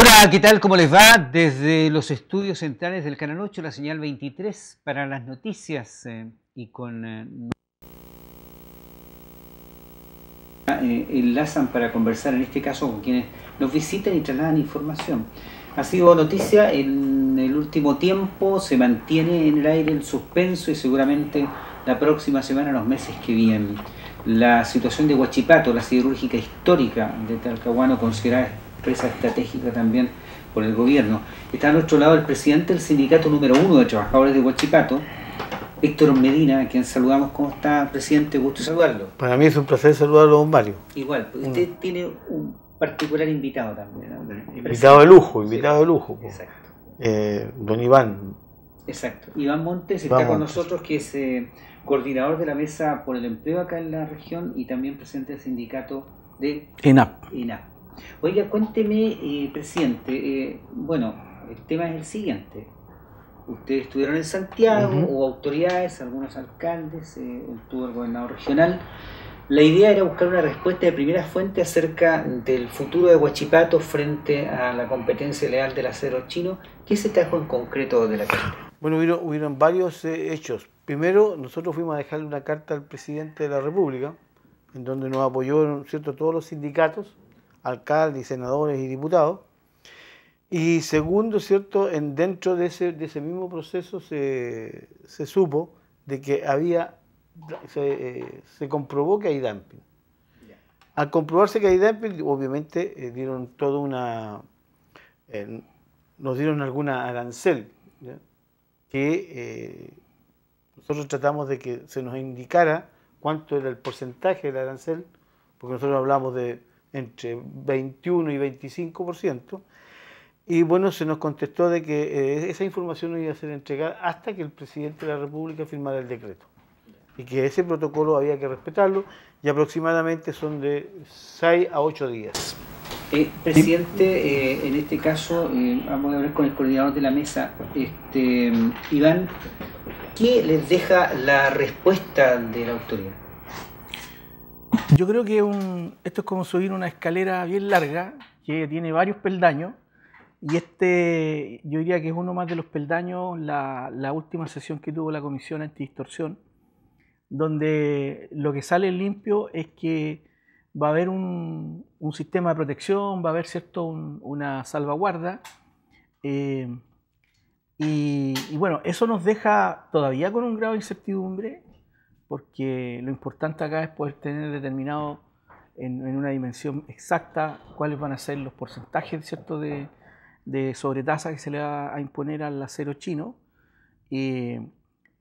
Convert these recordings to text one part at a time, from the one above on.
Hola, ¿qué tal? ¿Cómo les va? Desde los estudios centrales del Canal 8, la señal 23 para las noticias eh, y con... Eh, eh, enlazan para conversar en este caso con quienes nos visitan y trasladan información. Ha sido noticia en el último tiempo, se mantiene en el aire el suspenso y seguramente la próxima semana, los meses que vienen. La situación de Huachipato, la siderúrgica histórica de Talcahuano, considerada estratégica también por el gobierno. Está a nuestro lado el presidente del sindicato número uno de trabajadores de Huachipato, Héctor Medina, a quien saludamos. ¿Cómo está, presidente? Gusto saludarlo. Para mí es un placer saludarlo, don Mario. Igual, pues, usted mm. tiene un particular invitado también. Invitado de lujo, invitado de lujo. Exacto. Eh, don Iván. Exacto. Iván Montes está con nosotros, que es eh, coordinador de la mesa por el empleo acá en la región y también presidente del sindicato de ENAP. Oiga, cuénteme, eh, presidente, eh, bueno, el tema es el siguiente. Ustedes estuvieron en Santiago, hubo autoridades, algunos alcaldes, eh, estuvo el gobernador regional. La idea era buscar una respuesta de primera fuente acerca del futuro de Huachipato frente a la competencia leal del acero chino. ¿Qué se trajo en concreto de la carta? Bueno, hubieron, varios hechos. Primero, nosotros fuimos a dejarle una carta al presidente de la República, en donde nos apoyó cierto, todos los sindicatos, alcaldes, senadores y diputados. Y segundo, ¿cierto? En, dentro de ese, mismo proceso se, supo de que había, se, eh, comprobó que hay dumping. Al comprobarse que hay dumping, obviamente eh, dieron toda una, eh, nos dieron alguna arancel, que nosotros tratamos de que se nos indicara cuánto era el porcentaje del arancel, porque nosotros hablamos de entre 21 y 25%, y bueno, se nos contestó de que eh, esa información no iba a ser entregada hasta que el presidente de la República firmara el decreto, y que ese protocolo había que respetarlo, y aproximadamente son de 6 a 8 días. Eh, presidente, eh, en este caso, vamos a hablar con el coordinador de la mesa, este, mm, Iván, ¿qué les deja la respuesta de la autoridad? Yo creo que esto es como subir una escalera bien larga que tiene varios peldaños y este yo diría que es uno más de los peldaños la, última sesión que tuvo la Comisión Antidistorsión donde lo que sale limpio es que va a haber un, sistema de protección, va a haber cierto una salvaguarda eh, y bueno, eso nos deja todavía con un grado de incertidumbre porque lo importante acá es poder tener determinado en, una dimensión exacta cuáles van a ser los porcentajes ¿cierto? De, sobretasa que se le va a imponer al acero chino eh,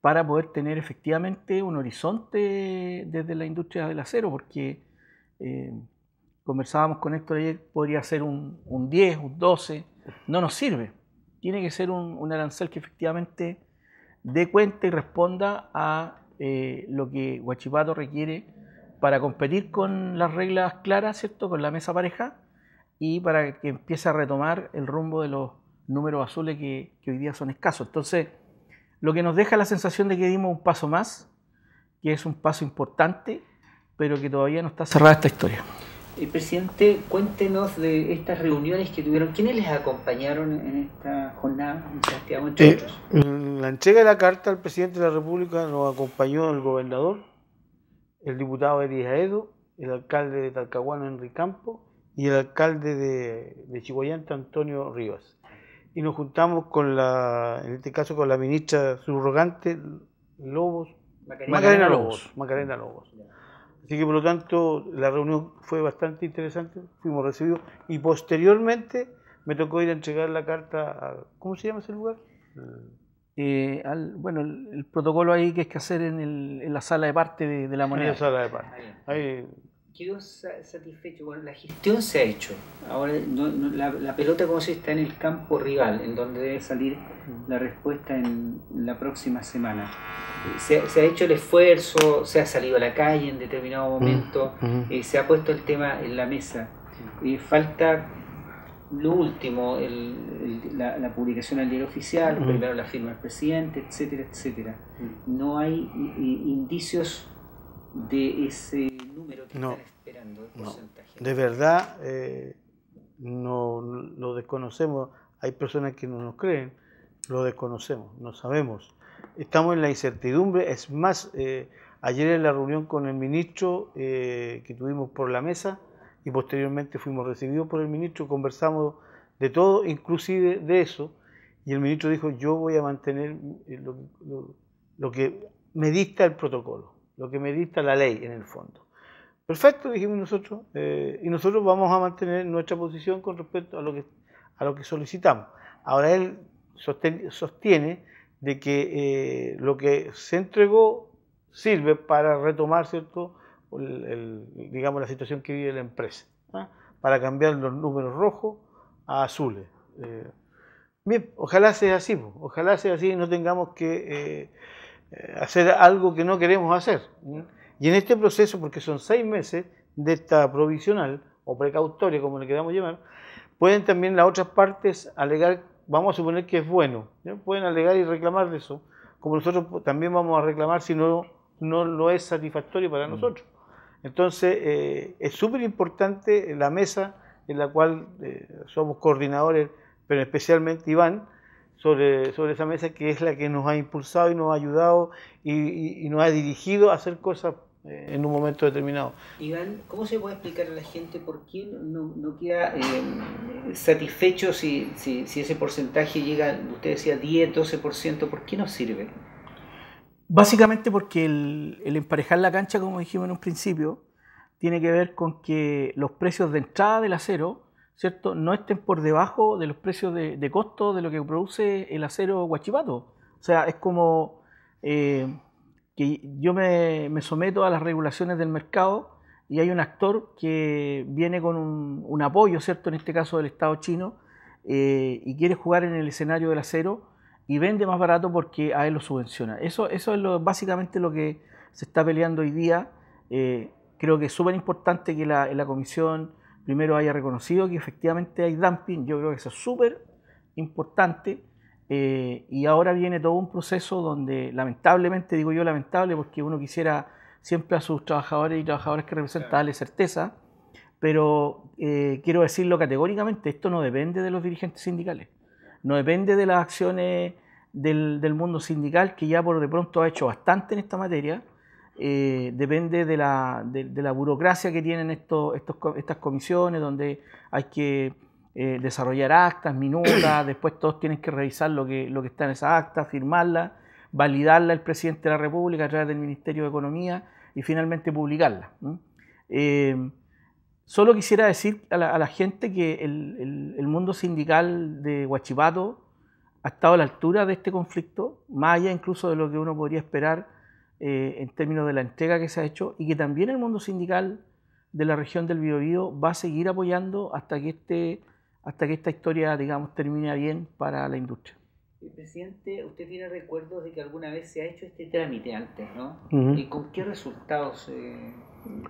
para poder tener efectivamente un horizonte desde la industria del acero, porque eh, conversábamos con Héctor ayer, podría ser un, 10, un 12, no nos sirve. Tiene que ser un, un arancel que efectivamente dé cuenta y responda a eh, lo que Guachipato requiere para competir con las reglas claras, ¿cierto? Con la mesa pareja y para que empiece a retomar el rumbo de los números azules que, que hoy día son escasos. Entonces, lo que nos deja la sensación de que dimos un paso más, que es un paso importante, pero que todavía no está cerrada esta historia. Eh, presidente, cuéntenos de estas reuniones que tuvieron. ¿Quiénes les acompañaron en esta jornada en Santiago, otros? Eh, mm, la entrega de la carta al presidente de la República nos acompañó el gobernador, el diputado Eri Edo, el alcalde de Talcahuano, Enrique Campo, y el alcalde de, de Antonio Rivas. Y nos juntamos con la, en este caso, con la ministra subrogante Lobos, Macarena, Lobos. Macarena Lobos. Así que por lo tanto la reunión fue bastante interesante, fuimos recibidos y posteriormente me tocó ir a entregar la carta a, ¿cómo se llama ese lugar? Mm. Eh, bueno, el, protocolo ahí que es que hacer en, la sala de parte de, la moneda. sala de parte. Ahí, satisfecho. la gestión se ha hecho. Ahora la, pelota, como se está en el campo rival, en donde debe salir la respuesta en la próxima semana. Se, ha hecho el esfuerzo, se ha salido a la calle en determinado momento, eh, se ha puesto el tema en la mesa. y falta lo último, la, publicación al diario oficial, la firma del presidente, etcétera, etcétera. No hay indicios de ese no, De verdad, eh, no lo desconocemos. Hay personas que no nos creen, lo desconocemos, no sabemos. Estamos en la incertidumbre. Es más, eh, ayer en la reunión con el ministro eh, que tuvimos por la mesa y posteriormente fuimos recibidos por el ministro, conversamos de todo, inclusive de eso, y el ministro dijo, yo voy a mantener lo, lo que me dicta el protocolo, lo que me dicta la ley en el fondo. Perfecto, dijimos nosotros, eh, y nosotros vamos a mantener nuestra posición con respecto a lo que, a lo que solicitamos. Ahora él sostiene, de que eh, lo que se entregó sirve para retomar, digamos, la situación que vive la empresa, ¿ah? para cambiar los números rojos a azules. Eh, bien, ojalá sea así, ojalá sea así y no tengamos que hacer algo que no queremos hacer. Y en este proceso, porque son seis meses de esta provisional o precautoria, como le queramos llamar, pueden también las otras partes alegar, vamos a suponer que es bueno, pueden alegar y reclamar de eso, como nosotros también vamos a reclamar si no, no lo es satisfactorio para mm. nosotros. Entonces, eh, es súper importante la mesa en la cual eh, somos coordinadores, pero especialmente Iván, sobre, sobre esa mesa que es la que nos ha impulsado y nos ha ayudado y, y nos ha dirigido a hacer cosas eh, en un momento determinado. Iván, ¿cómo se puede explicar a la gente por qué no, queda eh, satisfecho si, ese porcentaje llega, usted decía 10, 12%, ¿por qué no sirve? Básicamente porque el, emparejar la cancha, como dijimos en un principio, tiene que ver con que los precios de entrada del acero ¿cierto? no estén por debajo de los precios de, costo de lo que produce el acero guachipato. O sea, es como... Eh, que yo me, someto a las regulaciones del mercado y hay un actor que viene con un, apoyo, ¿cierto? En este caso del Estado chino, eh, y quiere jugar en el escenario del acero y vende más barato porque a él lo subvenciona. Eso, eso es básicamente lo que se está peleando hoy día. Eh, creo que es súper importante que la, la, comisión primero haya reconocido que efectivamente hay dumping. Yo creo que eso es súper importante. Eh, y ahora viene todo un proceso donde, lamentablemente, digo yo lamentable, porque uno quisiera siempre a sus trabajadores y trabajadoras que representan darle certeza, pero eh, quiero decirlo categóricamente, esto no depende de los dirigentes sindicales, no depende de las acciones del, mundo sindical, que ya por de pronto ha hecho bastante en esta materia, eh, depende de la, burocracia que tienen estos, estas comisiones, donde hay que eh, desarrollar actas, minutas, después todos tienen que revisar lo que, lo que está en esa acta, firmarla, validarla el presidente de la República a través del Ministerio de Economía y finalmente publicarla. Eh, solo quisiera decir a la, gente que el, mundo sindical de Huachipato ha estado a la altura de este conflicto, más allá incluso de lo que uno podría esperar eh, en términos de la entrega que se ha hecho, y que también el mundo sindical de la región del Biobío va a seguir apoyando hasta que este hasta que esta historia, digamos, termine bien para la industria. Presidente, usted tiene recuerdos de que alguna vez se ha hecho este trámite antes, ¿no? ¿Y con qué resultados?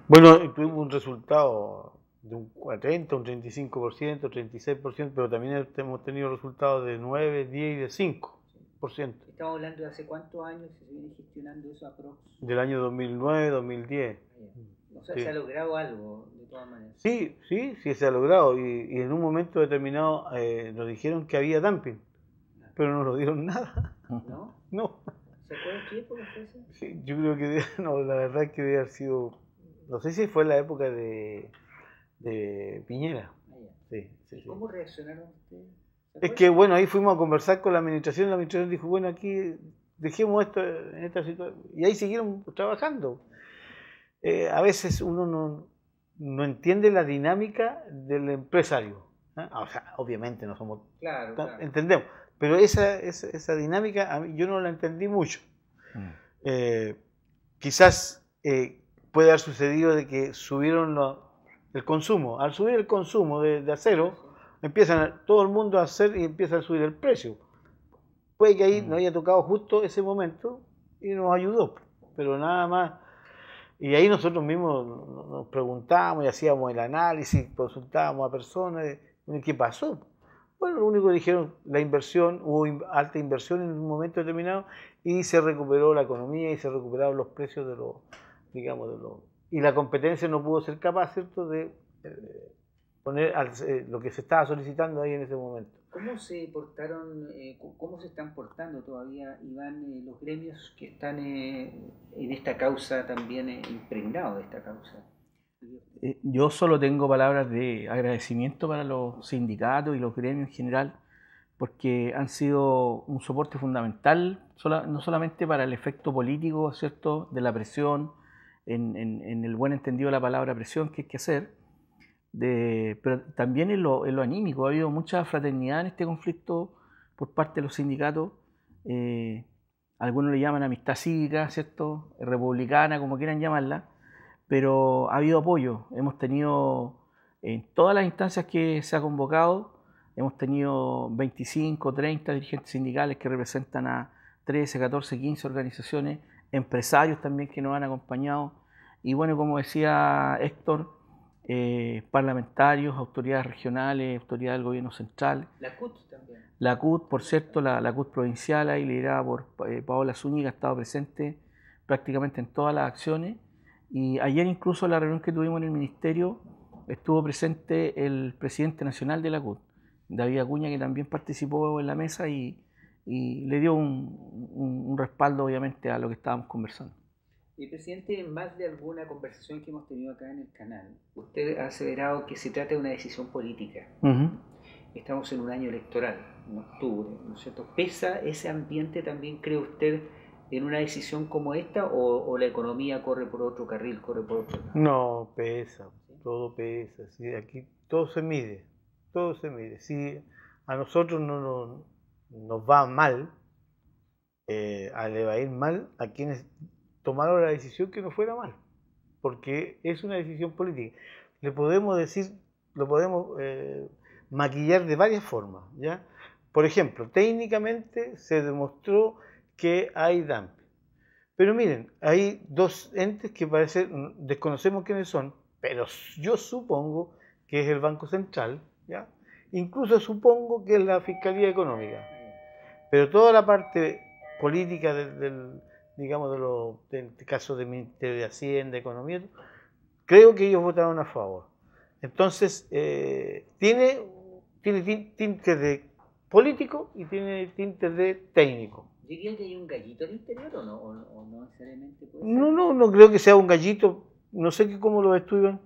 Bueno, tuvimos un resultado de un 40, un 35%, 36%, pero también hemos tenido resultados de 9, 10 y de 5. Estamos hablando de hace cuántos años se viene gestionando eso Del año 2009, 2010. O sea, se ha logrado algo, de todas maneras. Sí, sí, sí se ha logrado. Y, en un momento determinado eh, nos dijeron que había dumping, pero no nos dieron nada. ¿No? No. ¿Se acuerdan qué época fue esa? Sí, yo creo que, no, la verdad es que debe sido, no sé si fue la época de, de Piñera. Ah, sí, cómo reaccionaron ustedes? Es que bueno, ahí fuimos a conversar con la administración, la administración dijo, bueno, aquí dejemos esto en esta situación. Y ahí siguieron trabajando. Eh, a veces uno no, entiende la dinámica del empresario. ¿eh? obviamente no somos... Claro, Entendemos. Pero esa, esa, dinámica yo no la entendí mucho. Mm. Eh, quizás puede haber sucedido de que subieron el consumo. Al subir el consumo de, acero, empiezan todo el mundo a hacer y empieza a subir el precio. Puede que ahí mm. nos haya tocado justo ese momento y nos ayudó, pero nada más y ahí nosotros mismos nos preguntábamos y hacíamos el análisis, consultábamos a personas, ¿qué pasó? Bueno, lo único que dijeron, la inversión, hubo alta inversión en un momento determinado y se recuperó la economía y se recuperaron los precios de los, digamos, de los... Y la competencia no pudo ser capaz, ¿cierto?, de eh, poner eh, lo que se estaba solicitando ahí en ese momento. ¿Cómo se portaron, eh, cómo se están portando todavía, Iván, eh, los gremios que están eh, en esta causa también impregnados de esta causa? Yo solo tengo palabras de agradecimiento para los sindicatos y los gremios en general, porque han sido un soporte fundamental, no solamente para el efecto político, ¿cierto?, de la presión, en, en el buen entendido de la palabra presión que hay que hacer, pero también en lo, en anímico. Ha habido mucha fraternidad en este conflicto por parte de los sindicatos. Eh, algunos le llaman amistad cívica, ¿cierto? Republicana, como quieran llamarla. Pero ha habido apoyo. Hemos tenido, en todas las instancias que se ha convocado, hemos tenido 25, 30 dirigentes sindicales que representan a 13, 14, 15 organizaciones, empresarios también que nos han acompañado. Y bueno, como decía Héctor, eh, parlamentarios, autoridades regionales, autoridades del gobierno central. La CUT también. La CUT, por cierto, la, la CUT provincial, ahí liderada por eh, Paola Zúñiga, ha estado presente prácticamente en todas las acciones. Y ayer incluso en la reunión que tuvimos en el ministerio estuvo presente el presidente nacional de la CUT, David Acuña, que también participó en la mesa y, y le dio un respaldo obviamente a lo que estábamos conversando. Y presidente, en más de alguna conversación que hemos tenido acá en el canal, usted ha aseverado que se trata de una decisión política. Estamos en un año electoral, en octubre, ¿no es cierto? ¿Pesa ese ambiente también, cree usted, en una decisión como esta o, la economía corre por otro carril, corre por otro No, pesa, todo pesa. Sí, aquí todo se mide, todo se mide. Si a nosotros no, nos va mal, eh, a le va a ir mal a quienes tomaron la decisión que no fuera mal, porque es una decisión política. Le podemos decir, lo podemos eh, maquillar de varias formas. ¿ya? Por ejemplo, técnicamente se demostró que hay damp. Pero miren, hay dos entes que parece, mm, desconocemos quiénes son, pero yo supongo que es el Banco Central, ¿ya? incluso supongo que es la Fiscalía Económica. Pero toda la parte política del digamos, de este los del caso del Ministerio de Hacienda, Economía, creo que ellos votaron a favor. Entonces, eh, tiene, tiene tintes de político y tiene tintes de técnico. ¿Dirían que hay un gallito al interior o no? no, no, no, no creo que sea un gallito. No sé que cómo lo estudian.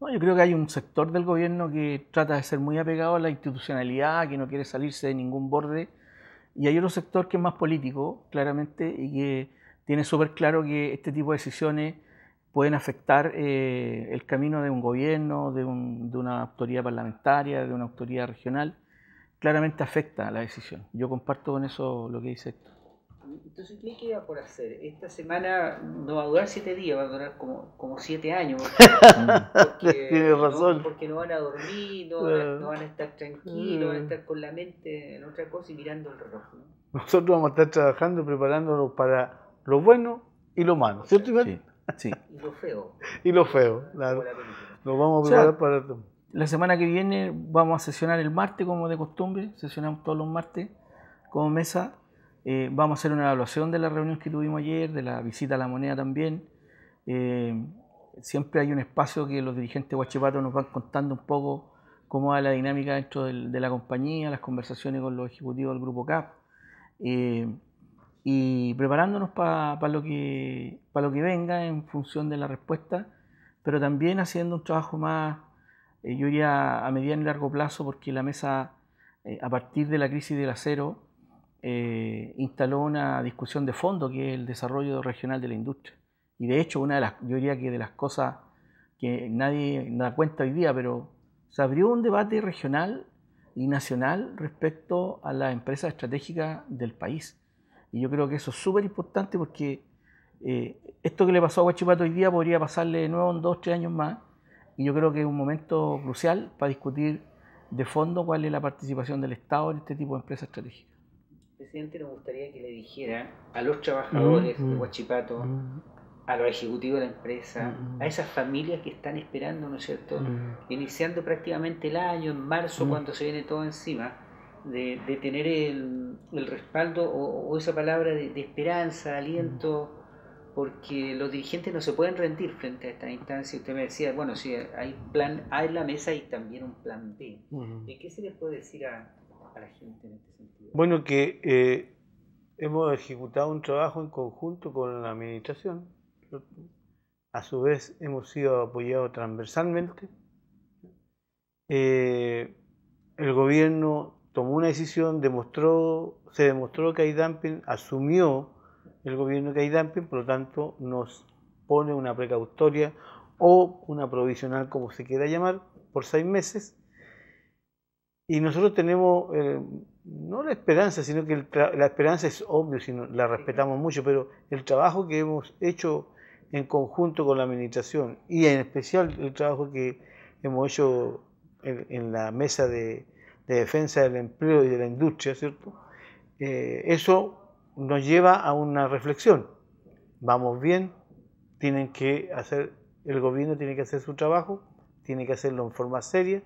No, yo creo que hay un sector del gobierno que trata de ser muy apegado a la institucionalidad, que no quiere salirse de ningún borde y hay otro sector que es más político, claramente, y que tiene súper claro que este tipo de decisiones pueden afectar eh, el camino de un gobierno, de, una autoridad parlamentaria, de una autoridad regional. Claramente afecta la decisión. Yo comparto con eso lo que dice Héctor. Entonces, ¿qué queda por hacer? Esta semana no va a durar siete días, va a durar como, como siete años. Porque, Tienes razón. No, porque no van a dormir, no, van a, ah. estar tranquilos, van a ah. estar con la mente en otra cosa y mirando el reloj. Nosotros vamos a estar trabajando, y preparándonos para lo bueno y lo malo, ¿cierto, Iván? Sí. Y lo feo. Y lo feo, claro. Nos vamos a preparar para todo. para La semana que viene vamos a sesionar el martes, como de costumbre. Sesionamos todos los martes como mesa. Eh, vamos a hacer una evaluación de la reunión que tuvimos ayer, de la visita a la moneda también. Eh, siempre hay un espacio que los dirigentes Huachipato nos van contando un poco cómo va la dinámica dentro de la compañía, las conversaciones con los ejecutivos del Grupo CAP. Eh, y preparándonos para lo, que, lo que venga en función de la respuesta, pero también haciendo un trabajo más, yo diría, a mediano y largo plazo, porque la mesa, a partir de la crisis del acero, eh, instaló una discusión de fondo que es el desarrollo regional de la industria. Y de hecho, una de las, yo diría que de las cosas que nadie da cuenta hoy día, pero se abrió un debate regional y nacional respecto a las empresas estratégicas del país. Y yo creo que eso es súper importante porque eh, esto que le pasó a Guachipato hoy día podría pasarle de nuevo en dos, tres años más. Y yo creo que es un momento crucial para discutir de fondo cuál es la participación del Estado en este tipo de empresas estratégicas presidente nos gustaría que le dijera a los trabajadores mm, de mm, Huachipato, mm. a los ejecutivos de la empresa, a esas familias que están esperando, ¿no es cierto? Iniciando prácticamente el año, en marzo, cuando se viene todo encima, de, tener el, respaldo o, esa palabra de, esperanza, aliento, porque los dirigentes no se pueden rendir frente a esta instancia. Usted me decía, bueno, si hay plan A en la mesa y también un plan B. ¿Y qué se les puede decir a, este bueno, que eh, hemos ejecutado un trabajo en conjunto con la administración. A su vez, hemos sido apoyados transversalmente. Eh, el gobierno tomó una decisión, demostró, se demostró que hay dumping, asumió el gobierno que hay dumping, por lo tanto nos pone una precautoria o una provisional, como se quiera llamar, por seis meses, y nosotros tenemos, eh, no la esperanza, sino que la esperanza es obvio, sino la respetamos mucho, pero el trabajo que hemos hecho en conjunto con la administración y en especial el trabajo que hemos hecho en, la mesa de, defensa del empleo y de la industria, ¿cierto? Eh, eso nos lleva a una reflexión. Vamos bien, tienen que hacer, el gobierno tiene que hacer su trabajo, tiene que hacerlo en forma seria,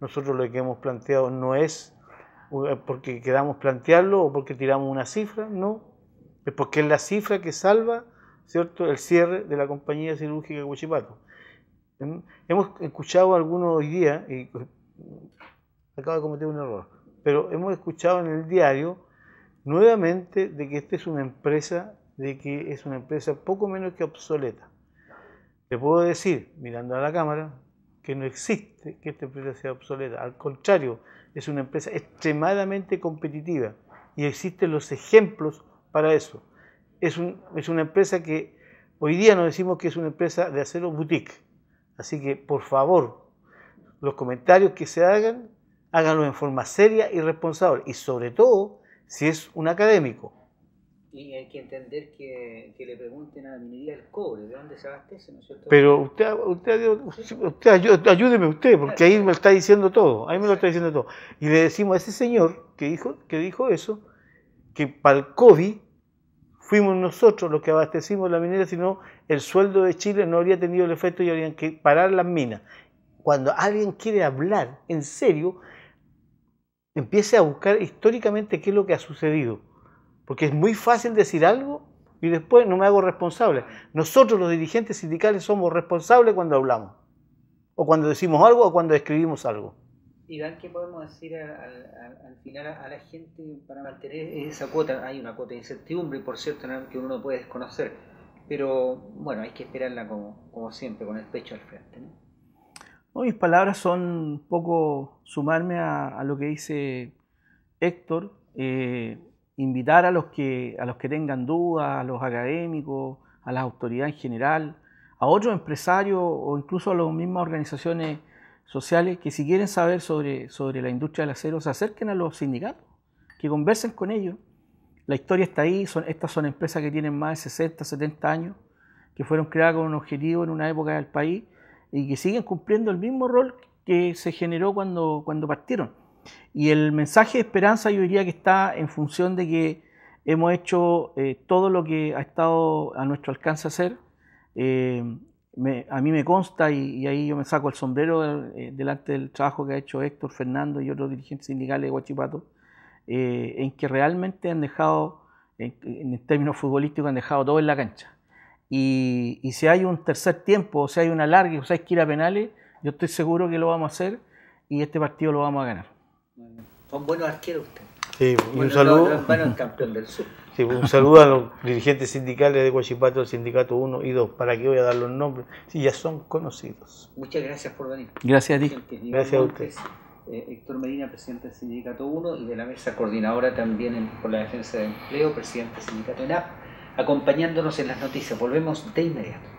nosotros lo que hemos planteado no es eh, porque queramos plantearlo o porque tiramos una cifra, no. Es porque es la cifra que salva ¿cierto? el cierre de la compañía cirúrgica de em, Hemos escuchado algunos hoy día, y eh, acabo de cometer un error, pero hemos escuchado en el diario nuevamente de que esta es una empresa, de que es una empresa poco menos que obsoleta. Te puedo decir, mirando a la cámara, que no existe que esta empresa sea obsoleta. Al contrario, es una empresa extremadamente competitiva y existen los ejemplos para eso. Es, una empresa que hoy día nos decimos que es una empresa de acero boutique. Así que, por favor, los comentarios que se hagan, háganlo en forma seria y responsable. Y sobre todo, si es un académico y hay que entender que, le pregunten a la minería cobre, ¿de dónde se abastece? Pero usted, ayúdeme usted, porque ahí me está diciendo todo, ahí me lo está diciendo todo. Y le decimos a ese señor que dijo, que dijo eso, que para el COVID fuimos nosotros los que abastecimos la minera, sino el sueldo de Chile no habría tenido el efecto y habrían que parar las minas. Cuando alguien quiere hablar en serio, empiece a buscar históricamente qué es lo que ha sucedido porque es muy fácil decir algo y después no me hago responsable. Nosotros los dirigentes sindicales somos responsables cuando hablamos, o cuando decimos algo, o cuando escribimos algo. Iván, ¿qué podemos decir al, final a la gente para mantener esa cuota? Hay una cuota de incertidumbre, por cierto, que uno no puede desconocer, pero bueno, hay que esperarla como, siempre, con el pecho al frente. mis palabras son un poco sumarme a, lo que dice Héctor. Eh, invitar a los que, a los que tengan dudas, a los académicos, a las autoridades en general, a otros empresarios o incluso a las mismas organizaciones sociales que si quieren saber sobre, sobre la industria del acero, se acerquen a los sindicatos, que conversen con ellos. La historia está ahí, son, estas son empresas que tienen más de 60, 70 años, que fueron creadas con un objetivo en una época del país y que siguen cumpliendo el mismo rol que se generó cuando, cuando partieron. Y el mensaje de esperanza yo diría que está en función de que hemos hecho eh, todo lo que ha estado a nuestro alcance hacer. Eh, a mí me consta, y, ahí yo me saco el sombrero eh, delante del trabajo que ha hecho Héctor Fernando y otros dirigentes sindicales de Huachipato, en que realmente han dejado, en, términos futbolísticos, han dejado todo en la cancha. Y, y si hay un tercer tiempo, o si hay una larga, o si hay que ir a penales, yo estoy seguro que lo vamos a hacer y este partido lo vamos a ganar. Son buenos arqueros ustedes. Sí, un saludo. del Sí, un saludo a los dirigentes sindicales de Guachipato, del Sindicato 1 y 2. ¿Para que voy a dar los nombres? si ya son conocidos. Muchas gracias por venir. Gracias a ti. gracias a usted. Eh, Héctor Medina, presidente del Sindicato 1 y de la mesa coordinadora también por la defensa del empleo, presidente del Sindicato ENAP, acompañándonos en las noticias. Volvemos de inmediato.